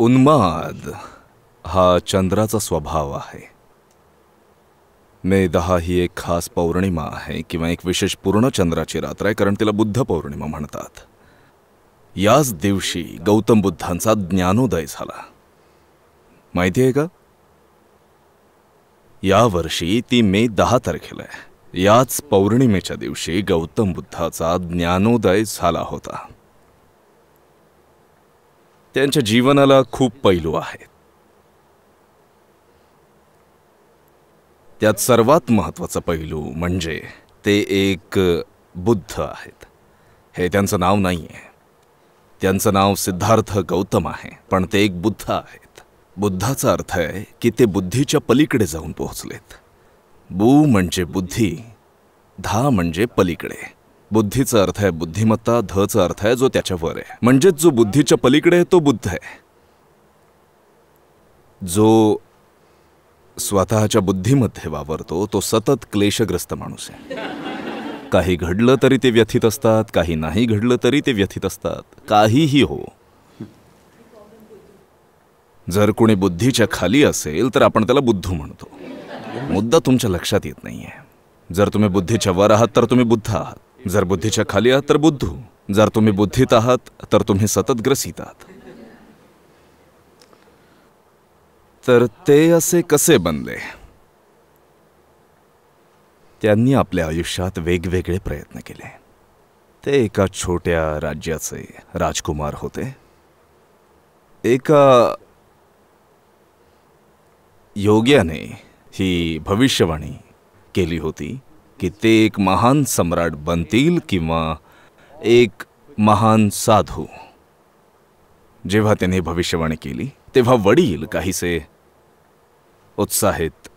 उन्माद हा चंद्राचा स्वभाव आहे मे दहा ही एक खास पौर्णिमा आहे किंवा एक विशेष पूर्ण चंद्राची रात्र आहे कारण तिला बुद्ध पौर्णिमा म्हणतात याच दिवशी गौतम बुद्धांचा ज्ञानोदय झाला माहिती आहे का या वर्षी ती मे दहा तारखेला आहे याच पौर्णिमेच्या दिवशी गौतम बुद्धाचा ज्ञानोदय झाला होता त्यांच्या जीवनाला खूप पैलू आहेत त्यात सर्वात महत्त्वाचा पैलू म्हणजे ते एक बुद्ध आहेत हे त्यांचं नाव नाही आहे त्यांचं नाव सिद्धार्थ गौतम आहे पण ते एक बुद्ध आहेत बुद्धाचा अर्थ आहे की ते बुद्धीच्या पलीकडे जाऊन पोहोचलेत बू म्हणजे बुद्धी धा म्हणजे पलीकडे बुद्धीचा अर्थ आहे बुद्धिमत्ता धचा अर्थ आहे जो त्याच्यावर आहे म्हणजेच जो बुद्धीच्या पलीकडे आहे तो बुद्ध आहे जो स्वतःच्या बुद्धीमध्ये वावरतो तो सतत क्लेशग्रस्त माणूस आहे काही घडलं तरी ते व्यथित असतात काही नाही घडलं तरी ते व्यथित असतात काहीही हो जर कोणी बुद्धीच्या खाली असेल तर आपण त्याला बुद्धू म्हणतो मुद्दा तुमच्या लक्षात येत नाहीये जर तुम्ही बुद्धीच्या वर आहात तर तुम्ही बुद्ध आहात जर बुद्धीच्या खाली आहात तर बुद्धू जर तुम्ही बुद्धीत आहात तर तुम्ही सतत ग्रसित आहात तर ते असे कसे बनले त्यांनी आपल्या आयुष्यात वेगवेगळे प्रयत्न केले ते एका छोट्या राज्याचे राजकुमार होते एका योग्याने ही भविष्यवाणी केली होती की ते एक महान सम्राट बनतील किंवा एक महान साधू जेव्हा भविष्यवाणी केली तेव्हा वडील काहीसे उत्साहित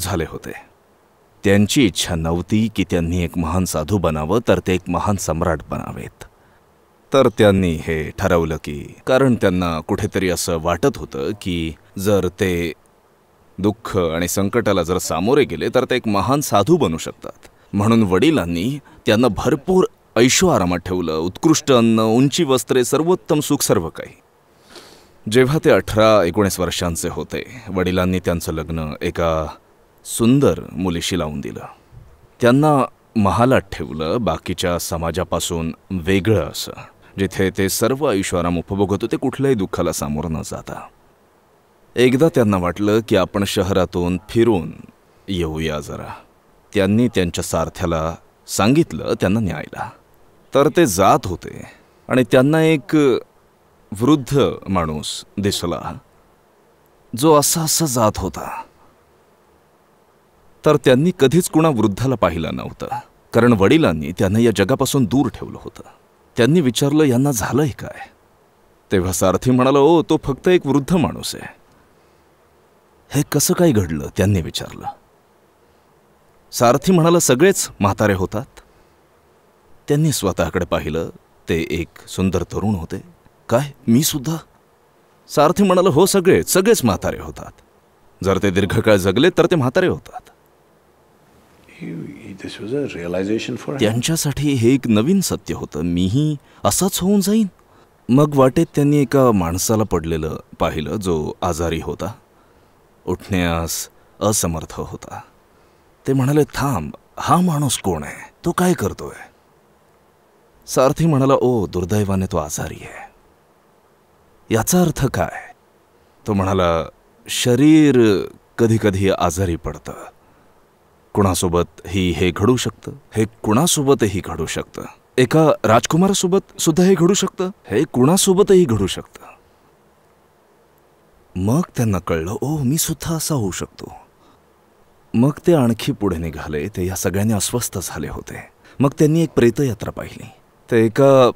झाले होते इच्छा नवती कि एक महान साधू बनाव तर एक महान सम्राट बनावेत तर हे ठरवलं की कारण त्यांना कुठेतरी असं वाटत होतं की जर ते दुःख आणि संकटाला जर सामोरे गेले तर ते एक महान साधू बनू शकतात म्हणून वडिलांनी त्यांना भरपूर ऐशो आरामात ठेवलं उत्कृष्ट अन्न उंची वस्त्रे सर्वोत्तम सुख सर्व काही जेव्हा ते अठरा एकोणीस वर्षांचे होते वडिलांनी त्यांचं लग्न एका सुंदर मुलीशी लावून दिलं त्यांना महालात ठेवलं बाकीच्या समाजापासून वेगळं असं जिथे ते सर्व ऐश्वाराम उपभोगत होते कुठल्याही दुःखाला सामोरं न जाता एकदा त्यांना वाटलं की आपण शहरातून फिरून येऊया जरा त्यांनी त्यांच्या सारथ्याला सांगितलं त्यांना न्यायला तर ते जात होते आणि त्यांना एक वृद्ध माणूस दिसला जो असा असा जात होता तर त्यांनी कधीच कुणा वृद्धाला पाहिला नव्हता कारण वडिलांनी त्यांना या जगापासून दूर ठेवलं होतं त्यांनी विचारलं यांना झालंय काय तेव्हा सारथी म्हणाला ओ तो फक्त एक वृद्ध माणूस आहे हे कसं काय घडलं त्यांनी विचारलं सारथी म्हणाला सगळेच म्हातारे होतात त्यांनी स्वतःकडे पाहिलं ते एक सुंदर तरुण होते काय मी सुद्धा सारथी म्हणाला हो सगळे सगळेच म्हातारे होतात जर ते दीर्घकाळ जगले तर ते म्हातारे होतात त्यांच्यासाठी हे एक नवीन सत्य होतं मीही असाच होऊन जाईन मग वाटेत त्यांनी एका माणसाला पडलेलं पाहिलं जो आजारी होता उठण्यास असमर्थ होता ते म्हणाले थांब हा माणूस कोण आहे तो काय करतोय सारथी म्हणाला ओ दुर्दैवाने तो आजारी आहे याचा अर्थ काय तो म्हणाला शरीर कधी कधी आजारी पडतं कुणासोबत ही हे घडू शकतं हे कुणासोबतही घडू शकतं एका राजकुमारासोबत सुद्धा हे घडू शकतं हे कुणासोबतही घडू शकतं मग त्यांना कळलं ओ मी सुद्धा असा होऊ शकतो मग ते आणखी पुढे निघाले ते या सगळ्यांनी अस्वस्थ झाले होते मग त्यांनी एक प्रेतयात्रा पाहिली ते एका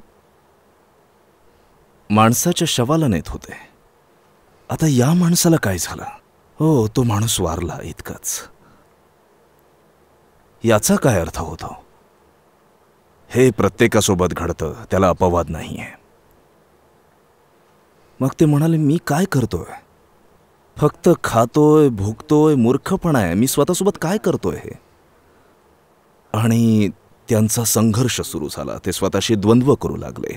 माणसाच्या शवाला नेत होते आता या माणसाला काय झालं हो तो माणूस वारला इतकंच याचा काय अर्थ होतो हे प्रत्येकासोबत घडतं त्याला अपवाद नाही आहे मग ते म्हणाले मी काय करतोय फक्त खातोय भोगतोय मूर्खपणा आहे मी स्वतःसोबत काय करतोय हे आणि त्यांचा संघर्ष सुरू झाला ते स्वतःशी द्वंद्व करू लागले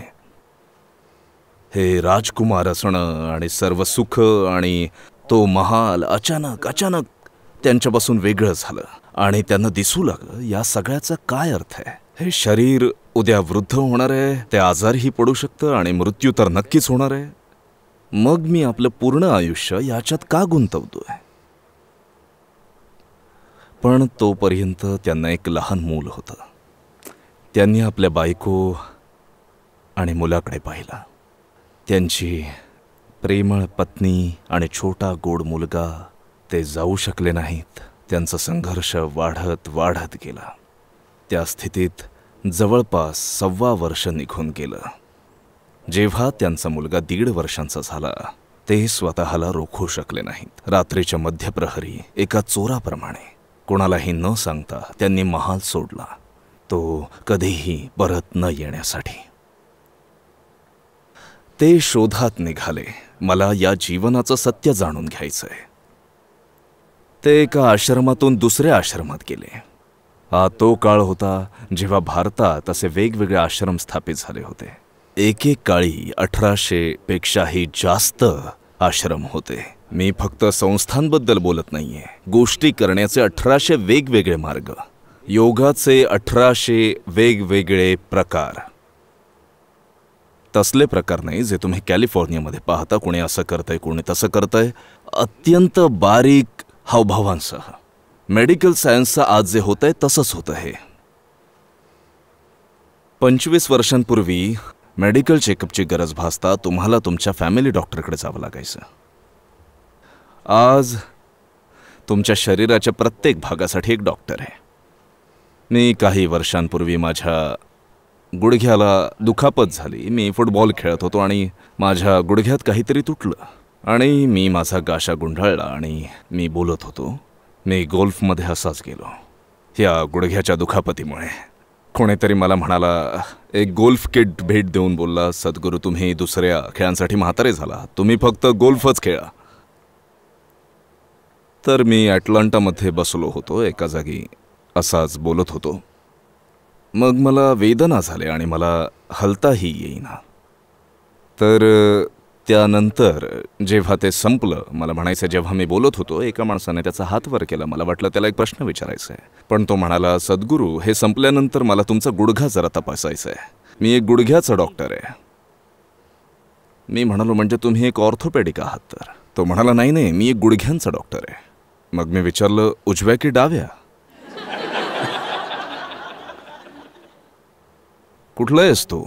हे राजकुमार असणं आणि सर्व सुख आणि तो महाल अचानक अचानक त्यांच्यापासून वेगळं झालं आणि त्यांना दिसू लागलं या सगळ्याचा काय अर्थ आहे हे शरीर उद्या वृद्ध होणार आहे ते आजारही पडू शकतं आणि मृत्यू तर नक्कीच होणार आहे मग मी आपलं पूर्ण आयुष्य याच्यात का गुंतवतोय पण तोपर्यंत त्यांना एक लहान मूल होतं त्यांनी आपल्या बायको आणि मुलाकडे पाहिला त्यांची प्रेमळ पत्नी आणि छोटा गोड मुलगा ते जाऊ शकले नाहीत त्यांचा संघर्ष वाढत वाढत गेला त्या स्थितीत जवळपास सव्वा वर्ष निघून गेलं जेव्हा त्यांचा मुलगा दीड वर्षांचा झाला ते स्वतःला रोखू शकले नाहीत रात्रीच्या मध्यप्रहरी एका चोराप्रमाणे कोणालाही न सांगता त्यांनी महाल सोडला तो कधीही परत न येण्यासाठी ते शोधात निघाले मला या जीवनाचं सत्य जाणून घ्यायचंय ते एका आश्रमातून दुसऱ्या आश्रमात गेले हा तो काळ होता जेव्हा भारतात असे वेगवेगळे आश्रम स्थापित झाले होते काळी अठराशे पेक्षाही जास्त आश्रम होते मी फक्त संस्थांबद्दल बोलत नाहीये गोष्टी करण्याचे अठराशे वेगवेगळे मार्ग योगाचे अठराशे वेगवेगळे प्रकार तसले प्रकार नाही जे तुम्ही कॅलिफोर्नियामध्ये पाहता कोणी असं करतंय कोणी तसं करतंय अत्यंत बारीक हावभावांसह मेडिकल सायन्सचं आज जे होत आहे तसंच होतं हे पंचवीस वर्षांपूर्वी मेडिकल चेकअपची गरज भासता तुम्हाला तुमच्या फॅमिली डॉक्टरकडे जावं लागायचं आज तुमच्या शरीराच्या प्रत्येक भागासाठी एक डॉक्टर आहे मी काही वर्षांपूर्वी माझ्या गुडघ्याला दुखापत झाली मी फुटबॉल खेळत होतो आणि माझ्या गुडघ्यात काहीतरी तुटलं आणि मी माझा गाशा गुंढाळला आणि मी बोलत होतो मी गोल्फमध्ये असाच गेलो या गुडघ्याच्या दुखापतीमुळे कोणीतरी मला म्हणाला एक गोल्फ किट भेट देऊन बोलला सद्गुरू तुम्ही दुसऱ्या खेळांसाठी म्हातारे झाला तुम्ही फक्त गोल्फच खेळा तर मी अटलांटामध्ये बसलो होतो एका जागी असाच बोलत होतो मग मला वेदना झाल्या आणि मला हलताही येईना तर त्यानंतर जेव्हा ते संपलं मला म्हणायचं जेव्हा मी बोलत होतो एका माणसाने त्याचा हात वर केला मला वाटलं त्याला एक प्रश्न विचारायचा आहे पण तो म्हणाला सद्गुरू हे संपल्यानंतर मला तुमचा गुडघा जरा तपासायचा आहे मी एक गुडघ्याचा डॉक्टर आहे मी म्हणालो म्हणजे तुम्ही एक ऑर्थोपेडिक आहात तर तो म्हणाला नाही नाही मी एक गुडघ्यांचा डॉक्टर आहे मग मी विचारलं उजव्या की डाव्या कुठला आहेस तू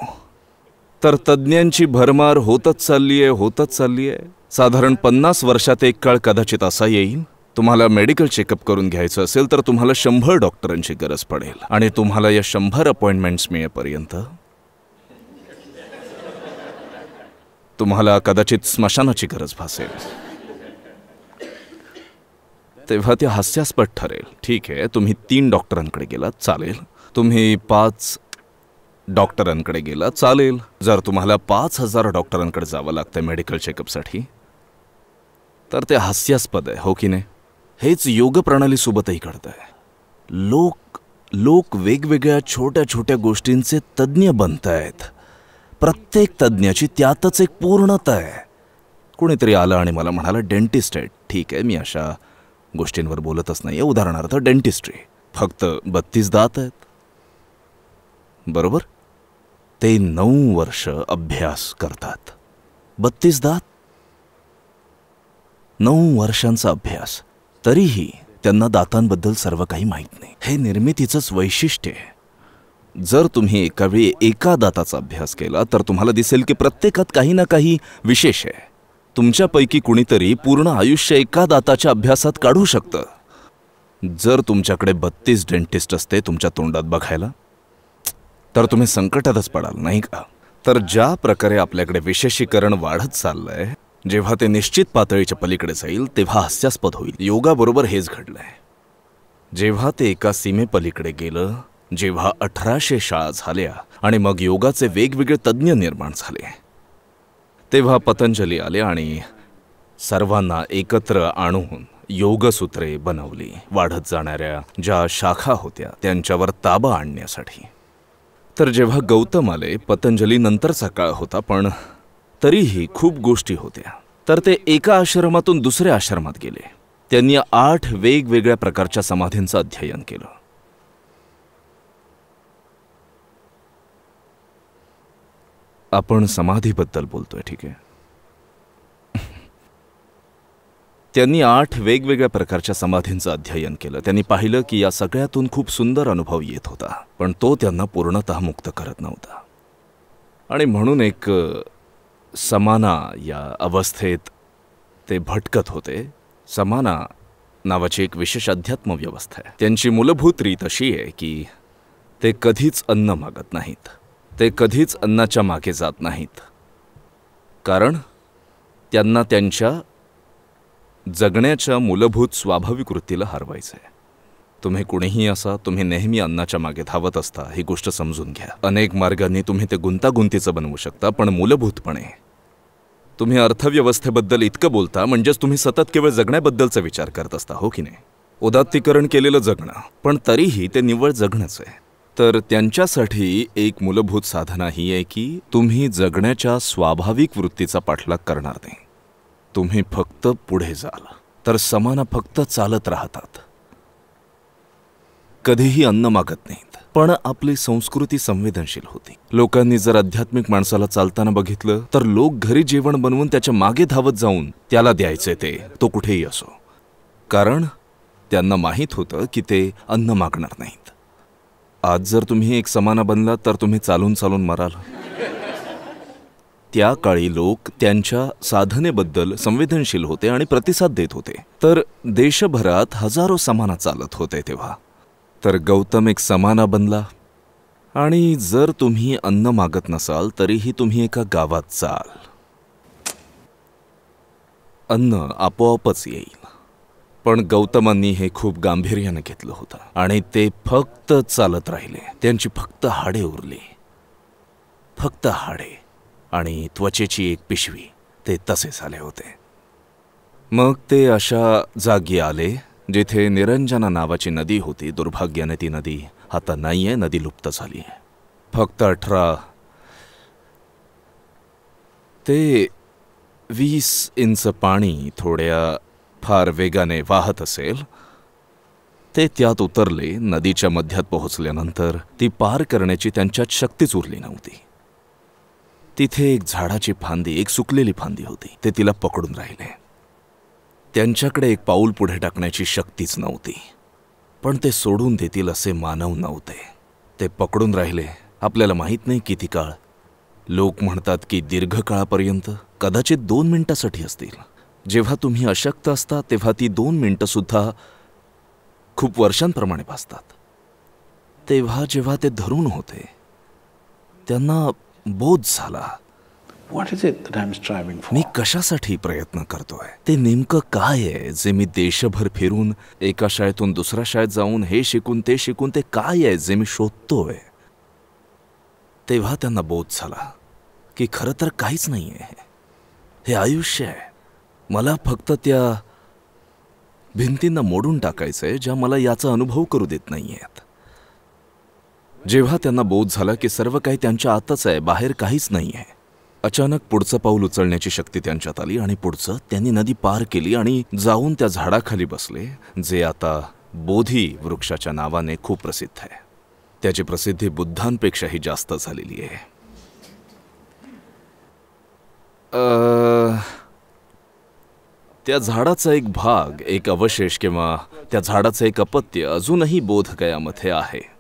तर तज्ज्ञांची भरमार होतच चालली आहे होतच चालली आहे साधारण पन्नास वर्षात एक काळ कदाचित असा येईल तुम्हाला मेडिकल चेकअप करून घ्यायचं असेल तर तुम्हाला शंभर डॉक्टरांची गरज पडेल आणि तुम्हाला या शंभर अपॉइंटमेंट्स मिळेपर्यंत तुम्हाला कदाचित स्मशानाची गरज भासेल तेव्हा ते हास्यास्पद ठरेल ठीक आहे तुम्ही तीन डॉक्टरांकडे गेलात चालेल तुम्ही पाच डॉक्टरांकडे गेला चालेल जर तुम्हाला पाच हजार डॉक्टरांकडे जावं लागतं मेडिकल चेकअपसाठी तर ते हास्यास्पद आहे हो की नाही हेच योग प्रणालीसोबतही घडतं आहे लोक लोक वेगवेगळ्या छोट्या छोट्या गोष्टींचे तज्ज्ञ बनत आहेत प्रत्येक तज्ज्ञाची त्यातच एक पूर्णता आहे कुणीतरी आलं आणि मला म्हणाला डेंटिस्ट आहे ठीक आहे मी अशा गोष्टींवर बोलतच नाही आहे उदाहरणार्थ डेंटिस्ट्री फक्त बत्तीस दात आहेत बरोबर ते नऊ वर्ष अभ्यास करतात बत्तीस दात नऊ वर्षांचा अभ्यास तरीही त्यांना दातांबद्दल सर्व काही माहीत नाही हे निर्मितीचंच वैशिष्ट्य आहे जर तुम्ही वेळी एका दाताचा अभ्यास केला तर तुम्हाला दिसेल की प्रत्येकात काही ना काही विशेष आहे तुमच्यापैकी कुणीतरी पूर्ण आयुष्य एका दाताच्या अभ्यासात काढू शकतं जर तुमच्याकडे बत्तीस डेंटिस्ट असते तुमच्या तोंडात बघायला तर तुम्ही संकटातच पडाल नाही का तर ज्या प्रकारे आपल्याकडे विशेषीकरण वाढत चाललंय जेव्हा ते निश्चित पातळीच्या पलीकडे जाईल तेव्हा हास्यास्पद होईल योगाबरोबर हेच घडलंय जेव्हा ते एका सीमेपलीकडे गेलं जेव्हा अठराशे शाळा झाल्या आणि मग योगाचे वेगवेगळे तज्ज्ञ निर्माण झाले तेव्हा पतंजली आले आणि सर्वांना एकत्र आणून योगसूत्रे बनवली वाढत जाणाऱ्या ज्या शाखा होत्या त्यांच्यावर ताबा आणण्यासाठी तर जेव्हा गौतम आले पतंजली नंतरचा काळ होता पण तरीही खूप गोष्टी होत्या तर ते एका आश्रमातून दुसऱ्या आश्रमात गेले त्यांनी आठ वेगवेगळ्या प्रकारच्या समाधींचं अध्ययन केलं आपण समाधीबद्दल बोलतोय ठीक आहे त्यांनी आठ वेगवेगळ्या प्रकारच्या समाधींचं अध्ययन केलं त्यांनी पाहिलं की या सगळ्यातून खूप सुंदर अनुभव येत होता पण तो त्यांना पूर्णतः मुक्त करत नव्हता आणि म्हणून एक समाना या अवस्थेत ते भटकत होते समाना नावाची एक विशेष अध्यात्म व्यवस्था आहे त्यांची मूलभूत रीत अशी आहे की ते कधीच अन्न मागत नाहीत ते कधीच अन्नाच्या मागे जात नाहीत कारण त्यांना त्यांच्या जगण्याच्या मूलभूत स्वाभाविक वृत्तीला हरवायचं आहे तुम्ही कुणीही असा तुम्ही नेहमी अन्नाच्या मागे धावत असता ही गोष्ट समजून घ्या अनेक मार्गांनी तुम्ही ते गुंतागुंतीचं बनवू शकता पण मूलभूतपणे तुम्ही अर्थव्यवस्थेबद्दल इतकं बोलता म्हणजेच तुम्ही सतत केवळ जगण्याबद्दलचा विचार करत असता हो की नाही उदात्तीकरण केलेलं जगणं पण तरीही ते निव्वळ जगणंच आहे तर त्यांच्यासाठी एक मूलभूत साधना ही आहे की तुम्ही जगण्याच्या स्वाभाविक वृत्तीचा पाठलाग करणार नाही तुम्ही फक्त पुढे जाल तर समाना फक्त चालत राहतात कधीही अन्न मागत नाहीत पण आपली संस्कृती संवेदनशील होती लोकांनी जर आध्यात्मिक माणसाला चालताना बघितलं तर लोक घरी जेवण बनवून त्याच्या मागे धावत जाऊन त्याला द्यायचे ते तो कुठेही असो कारण त्यांना माहीत होतं की ते अन्न मागणार नाहीत आज जर तुम्ही एक समाना बनला तर तुम्ही चालून चालून मराल त्या काळी लोक त्यांच्या साधनेबद्दल संवेदनशील होते आणि प्रतिसाद देत होते तर देशभरात हजारो समाना चालत होते तेव्हा तर गौतम एक समाना बनला आणि जर तुम्ही अन्न मागत नसाल तरीही तुम्ही एका गावात चाल अन्न आपोआपच येईल पण गौतमांनी हे खूप गांभीर्यानं घेतलं होतं आणि ते फक्त चालत राहिले त्यांची फक्त हाडे उरली फक्त हाडे आणि त्वचेची एक पिशवी ते तसे झाले होते मग ते अशा जागी आले जिथे निरंजना नावाची नदी होती दुर्भाग्याने ती नदी आता नाहीये नदी लुप्त झाली आहे फक्त अठरा ते वीस इंच पाणी थोड्या फार वेगाने वाहत असेल ते त्यात उतरले नदीच्या मध्यात पोहोचल्यानंतर ती पार करण्याची त्यांच्यात शक्तीच उरली नव्हती तिथे एक झाडाची फांदी एक सुकलेली फांदी होती ते तिला पकडून राहिले त्यांच्याकडे एक पाऊल पुढे टाकण्याची शक्तीच नव्हती पण ते सोडून देतील असे मानव नव्हते ते पकडून राहिले आपल्याला माहीत नाही किती काळ लोक म्हणतात की दीर्घकाळापर्यंत कदाचित दोन मिनिटासाठी असतील जेव्हा तुम्ही अशक्त असता तेव्हा ती दोन मिनटंसुद्धा खूप वर्षांप्रमाणे भासतात तेव्हा जेव्हा ते धरून होते त्यांना बोध झाला मी कशासाठी प्रयत्न करतोय ते नेमकं काय आहे जे मी देशभर फिरून एका शाळेतून दुसऱ्या शाळेत जाऊन हे शिकून ते शिकून ते काय आहे जे मी शोधतोय तेव्हा त्यांना बोध झाला की खरं तर काहीच नाही आहे हे आयुष्य आहे मला फक्त त्या भिंतींना मोडून टाकायचं आहे ज्या मला याचा अनुभव करू देत नाही आहेत जेव्हा त्यांना बोध झाला की सर्व काही त्यांच्या आतच आहे बाहेर काहीच नाही आहे अचानक पुढचं पाऊल उचलण्याची शक्ती त्यांच्यात आली आणि पुढचं त्यांनी नदी पार केली आणि जाऊन त्या झाडाखाली बसले जे आता बोधी वृक्षाच्या नावाने खूप प्रसिद्ध आहे त्याची प्रसिद्धी बुद्धांपेक्षाही जास्त झालेली आहे त्या झाडाचा एक भाग एक अवशेष किंवा त्या झाडाचं एक अपत्य अजूनही बोधगयामध्ये आहे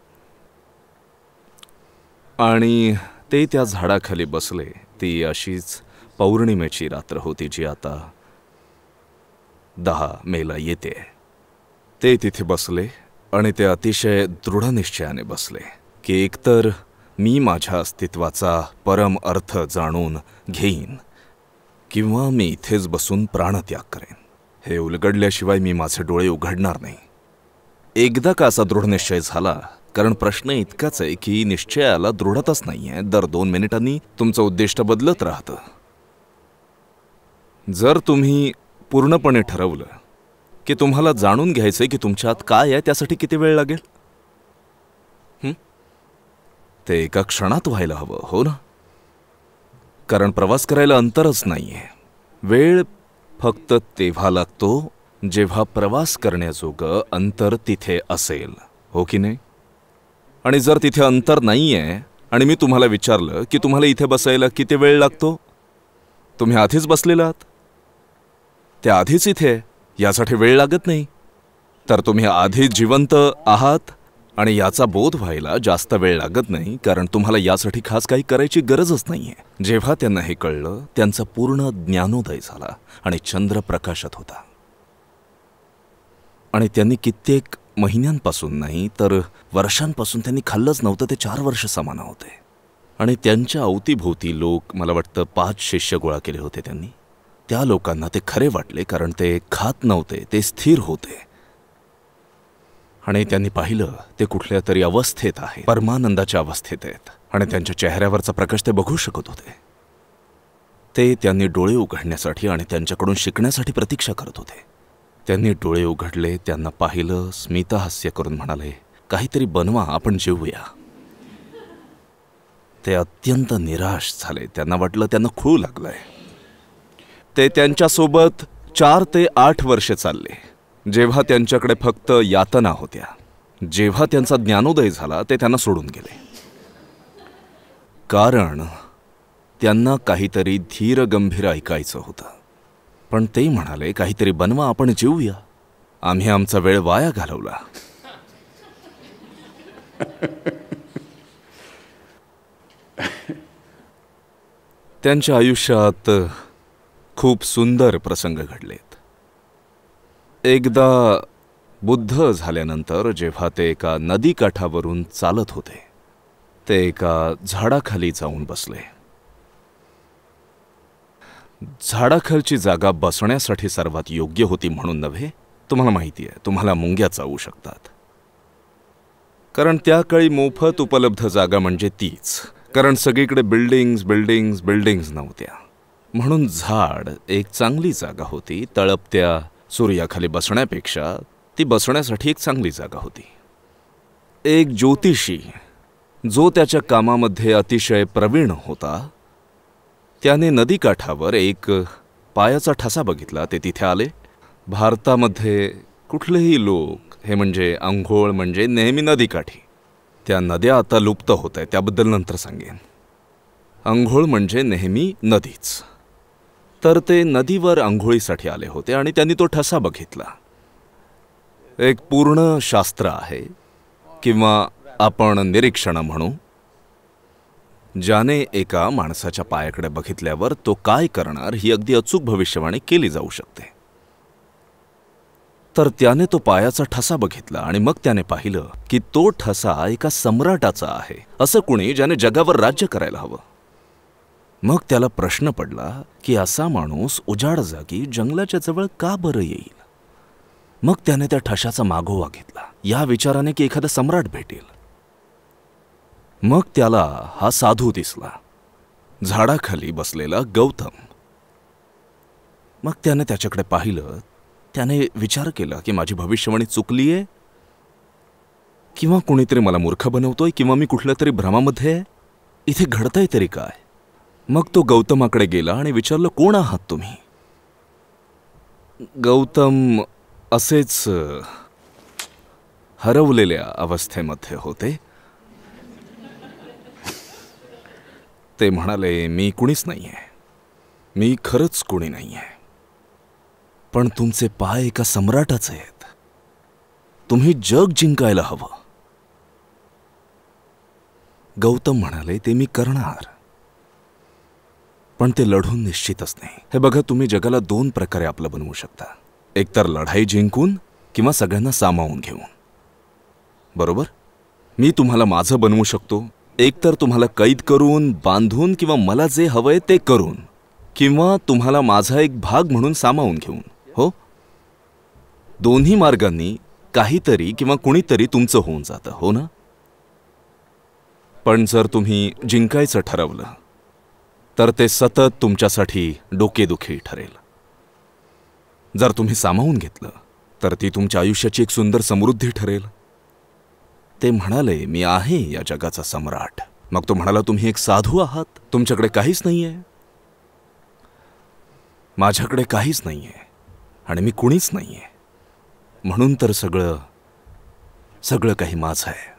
आणि ते त्या झाडाखाली बसले ती अशीच पौर्णिमेची रात्र होती जी आता दहा मेला येते ते तिथे बसले आणि ते अतिशय दृढनिश्चयाने बसले की एकतर मी माझ्या अस्तित्वाचा परम अर्थ जाणून घेईन किंवा मी इथेच बसून प्राणत्याग करेन हे उलगडल्याशिवाय मी माझे डोळे उघडणार नाही एकदा का असा दृढनिश्चय झाला कारण प्रश्न इतकाच आहे की निश्चयाला दृढतच नाही आहे दर दोन मिनिटांनी तुमचं उद्दिष्ट बदलत राहतं जर तुम्ही पूर्णपणे ठरवलं की तुम्हाला जाणून घ्यायचं आहे की तुमच्यात काय आहे त्यासाठी किती वेळ लागेल ते एका क्षणात व्हायला हवं हो ना कारण प्रवास करायला अंतरच नाही आहे वेळ फक्त तेव्हा लागतो जेव्हा प्रवास करण्याजोगं अंतर तिथे असेल हो की नाही आणि जर तिथे अंतर नाही आहे आणि मी तुम्हाला विचारलं की तुम्हाला इथे बसायला किती वेळ लागतो तुम्ही आधीच बसलेला आहात ते आधीच इथे यासाठी वेळ लागत नाही तर तुम्ही आधी जिवंत आहात आणि याचा बोध व्हायला जास्त वेळ लागत नाही कारण तुम्हाला यासाठी खास काही करायची गरजच नाही आहे जेव्हा त्यांना हे कळलं त्यांचा पूर्ण ज्ञानोदय झाला आणि चंद्र प्रकाशात होता आणि त्यांनी कित्येक महिन्यांपासून नाही तर वर्षांपासून त्यांनी खाल्लंच नव्हतं ते चार वर्ष समान होते आणि त्यांच्या अवतीभोवती लोक मला वाटतं पाच शिष्य गोळा केले होते त्यांनी त्या लोकांना ते खरे वाटले कारण ते खात नव्हते ते स्थिर होते आणि त्यांनी पाहिलं ते कुठल्या तरी अवस्थेत आहे परमानंदाच्या अवस्थेत आहेत आणि त्यांच्या चेहऱ्यावरचा प्रकाश ते बघू शकत होते ते त्यांनी डोळे उघडण्यासाठी आणि त्यांच्याकडून शिकण्यासाठी प्रतीक्षा करत होते त्यांनी डोळे उघडले त्यांना पाहिलं स्मिता हास्य करून म्हणाले काहीतरी बनवा आपण जेवूया ते अत्यंत निराश झाले त्यांना वाटलं त्यांना खूळ लागलंय ते त्यांच्यासोबत चार ते आठ वर्षे चालले जेव्हा त्यांच्याकडे फक्त यातना होत्या जेव्हा त्यांचा ज्ञानोदय झाला ते त्यांना सोडून गेले कारण त्यांना काहीतरी धीरगंभीर ऐकायचं होतं पण ते म्हणाले काहीतरी बनवा आपण जेऊया आम्ही आमचा वेळ वाया घालवला त्यांच्या आयुष्यात खूप सुंदर प्रसंग घडलेत एकदा बुद्ध झाल्यानंतर जेव्हा ते एका नदीकाठावरून चालत होते ते एका झाडाखाली जाऊन बसले झाडाखालची जागा बसण्यासाठी सर्वात योग्य होती म्हणून नव्हे तुम्हाला माहिती आहे तुम्हाला मुंग्या चावू शकतात कारण त्या काळी मोफत उपलब्ध जागा म्हणजे तीच कारण सगळीकडे बिल्डिंग्स बिल्डिंग्स बिल्डिंग्स नव्हत्या म्हणून झाड एक चांगली जागा होती तळपत्या सूर्याखाली बसण्यापेक्षा ती बसण्यासाठी एक चांगली जागा होती एक ज्योतिषी जो त्याच्या कामामध्ये अतिशय प्रवीण होता त्याने नदीकाठावर एक पायाचा ठसा बघितला ते तिथे आले भारतामध्ये कुठलेही लोक हे म्हणजे आंघोळ म्हणजे नेहमी नदीकाठी त्या नद्या आता लुप्त होत आहे त्याबद्दल नंतर सांगेन आंघोळ म्हणजे नेहमी नदीच तर ते नदीवर आंघोळीसाठी आले होते आणि त्यांनी तो ठसा बघितला एक पूर्ण शास्त्र आहे किंवा आपण निरीक्षणं म्हणू ज्याने एका माणसाच्या पायाकडे बघितल्यावर तो काय करणार ही अगदी अचूक भविष्यवाणी केली जाऊ शकते तर त्याने तो पायाचा ठसा बघितला आणि मग त्याने पाहिलं की तो ठसा एका सम्राटाचा आहे असं कुणी ज्याने जगावर राज्य करायला हवं मग त्याला प्रश्न पडला की असा माणूस उजाड जागी जंगलाच्या जवळ का बरं येईल मग त्याने त्या ठशाचा मागोवा घेतला या विचाराने की एखादा सम्राट भेटेल मग त्याला हा साधू दिसला झाडाखाली बसलेला गौतम मग त्याने त्याच्याकडे पाहिलं त्याने विचार केला की माझी भविष्यवाणी चुकली आहे किंवा कोणीतरी मला मूर्ख बनवतोय किंवा मी कुठल्या तरी भ्रमामध्ये इथे घडतंय तरी काय मग तो गौतमाकडे गेला आणि विचारलं कोण आहात तुम्ही गौतम असेच हरवलेल्या अवस्थेमध्ये होते ते म्हणाले मी कुणीच नाही आहे मी खरंच कुणी नाही आहे पण तुमचे पाय एका सम्राटाचे आहेत तुम्ही जग जिंकायला हवं गौतम म्हणाले ते मी करणार पण ते लढून निश्चितच नाही हे बघा तुम्ही जगाला दोन प्रकारे आपलं बनवू शकता एकतर लढाई जिंकून किंवा सगळ्यांना सामावून घेऊन बरोबर मी तुम्हाला माझं बनवू शकतो एकतर तुम्हाला कैद करून बांधून किंवा मला जे हवंय ते करून किंवा तुम्हाला माझा एक भाग म्हणून सामावून घेऊन हो दोन्ही मार्गांनी काहीतरी किंवा कुणीतरी तुमचं होऊन जातं हो ना पण जर तुम्ही जिंकायचं ठरवलं तर ते सतत तुमच्यासाठी डोकेदुखी ठरेल जर तुम्ही सामावून घेतलं तर ती तुमच्या आयुष्याची एक सुंदर समृद्धी ठरेल ते म्हणाले मी आहे या जगाचा सम्राट मग तो म्हणाला तुम्ही एक साधू आहात तुमच्याकडे काहीच नाही आहे माझ्याकडे काहीच नाही आहे आणि मी कुणीच नाही आहे म्हणून तर सगळं सगळं काही माझं आहे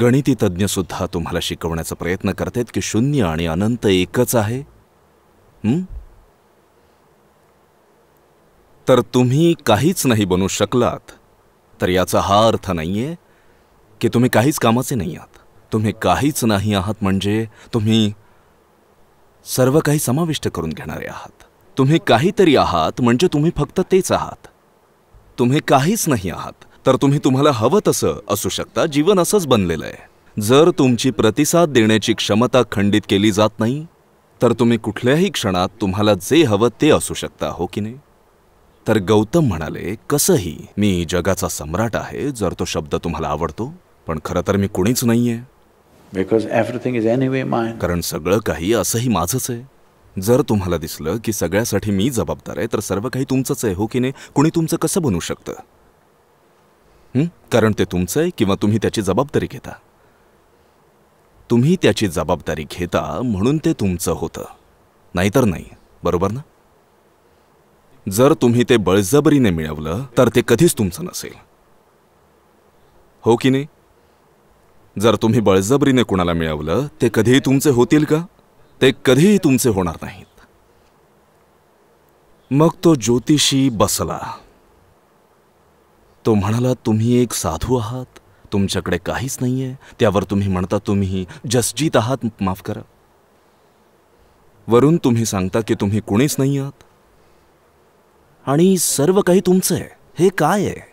गणिती तज्ज्ञसुद्धा तुम्हाला शिकवण्याचा प्रयत्न करतात की शून्य आणि अनंत एकच आहे तर तुम्ही काहीच नाही बनू शकलात तर याचा हा अर्थ नाही आहे की तुम्ही काहीच कामाचे नाही आहात तुम्ही काहीच नाही आहात म्हणजे तुम्ही सर्व काही समाविष्ट करून घेणारे आहात तुम्ही काहीतरी आहात म्हणजे तुम्ही फक्त तेच आहात तुम्ही काहीच नाही आहात तर तुम्ही तुम्हाला हवं तसं असू शकता जीवन असंच बनलेलं आहे जर तुमची प्रतिसाद देण्याची क्षमता खंडित केली जात नाही तर तुम्ही कुठल्याही क्षणात तुम्हाला जे हवं ते असू शकता हो की नाही तर गौतम म्हणाले कसंही मी जगाचा सम्राट आहे जर तो शब्द तुम्हाला आवडतो पण खरं तर मी कुणीच नाहीये बिकॉज इज कारण सगळं काही असंही माझंच आहे जर तुम्हाला दिसलं की सगळ्यासाठी मी जबाबदार आहे तर सर्व काही तुमचंच आहे हो की नाही कुणी तुमचं कसं बनू शकतं कारण ते तुमचं आहे किंवा तुम्ही त्याची जबाबदारी घेता तुम्ही त्याची जबाबदारी घेता म्हणून ते तुमचं होतं नाहीतर नाही बरोबर ना जर तुम्ही ते बळजबरीने मिळवलं तर ते कधीच तुमचं नसेल हो की नाही जर तुम्ही बळजबरीने कुणाला मिळवलं ते कधीही तुमचे होतील का ते कधीही तुमचे होणार नाहीत मग तो ज्योतिषी बसला तो म्हणाला तुम्ही एक साधू आहात तुमच्याकडे काहीच नाही आहे त्यावर तुम्ही म्हणता तुम्ही जसजीत आहात माफ करा वरून तुम्ही सांगता की तुम्ही कुणीच नाही आहात आणि सर्व काही तुमचं आहे हे काय आहे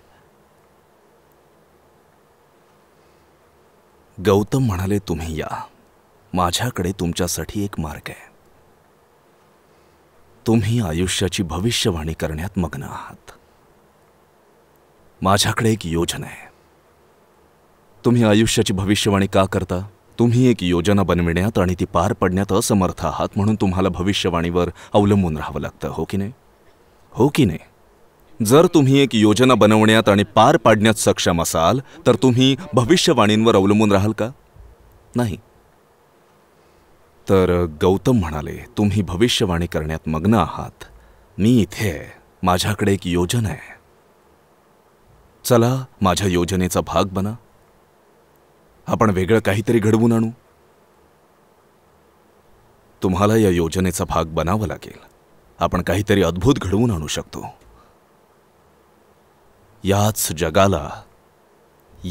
गौतम म्हणाले तुम्ही या माझ्याकडे तुमच्यासाठी एक मार्ग आहे तुम्ही आयुष्याची भविष्यवाणी करण्यात मग्न आहात माझ्याकडे एक योजना आहे तुम्ही आयुष्याची भविष्यवाणी का करता तुम्ही एक योजना बनविण्यात आणि ती पार पडण्यात असमर्थ आहात म्हणून तुम्हाला भविष्यवाणीवर अवलंबून राहावं लागतं हो की नाही हो की नाही जर तुम्ही एक योजना बनवण्यात आणि पार पाडण्यात सक्षम असाल तर तुम्ही भविष्यवाणींवर अवलंबून राहाल का नाही तर गौतम म्हणाले तुम्ही भविष्यवाणी करण्यात मग्न आहात मी इथे माझ्याकडे एक योजना आहे चला माझ्या योजनेचा भाग बना आपण वेगळं काहीतरी घडवून आणू तुम्हाला या योजनेचा भाग बनावा लागेल आपण काहीतरी अद्भुत घडवून आणू शकतो याच जगाला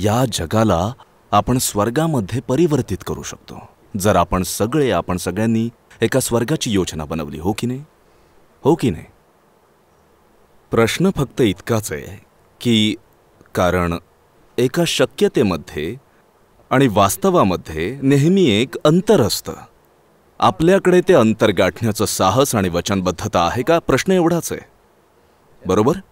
या जगाला आपण स्वर्गामध्ये परिवर्तित करू शकतो जर आपण सगळे आपण सगळ्यांनी एका स्वर्गाची योजना बनवली हो की नाही हो की नाही प्रश्न फक्त इतकाच आहे की कारण एका शक्यतेमध्ये आणि वास्तवामध्ये नेहमी एक अंतर असतं आपल्याकडे ते अंतर गाठण्याचं साहस आणि वचनबद्धता आहे का प्रश्न एवढाच आहे बरोबर